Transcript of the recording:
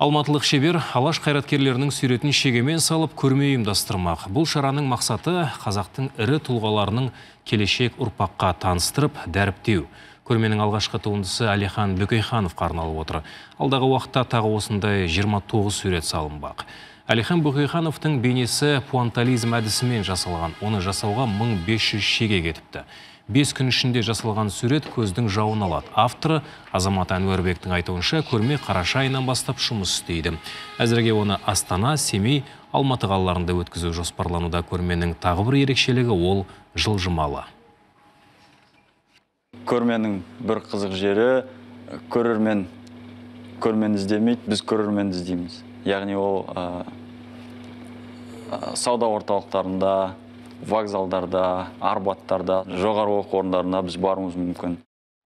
Алматылық шебер алаш қайраткерлерінің сүйретін шегемен салып көрме ұйымдастырмақ. Бұл шараның мақсаты қазақтың ірі тұлғаларының келешек ұрпаққа таныстырып дәріптеу көрменің алғашқы туындысы әлихан бөкейхановқа арналып отыр алдағы уақытта тағы осындай 29 сурет салынбақ әлихан бөкейхановтың бейнесі пуантализм әдісімен жасалған оны жасауға 1500 шеге кетіпті бес күн ішінде жасалған сурет көздің жауын алады авторы азамат әнуарбектің айтуынша көрме қараша айынан бастап жұмыс істейді әзірге оны астана семей алматы қалаларында өткізу жоспарлануда көрменің тағы бір ерекшелігі ол жылжымалы көрменің бір қызық жері э, көрермен көрмені іздемейді біз көрерменді іздейміз яғни ол э, э, сауда орталықтарында вокзалдарда арбаттарда жоғары оқу орындарына біз баруымыз мүмкін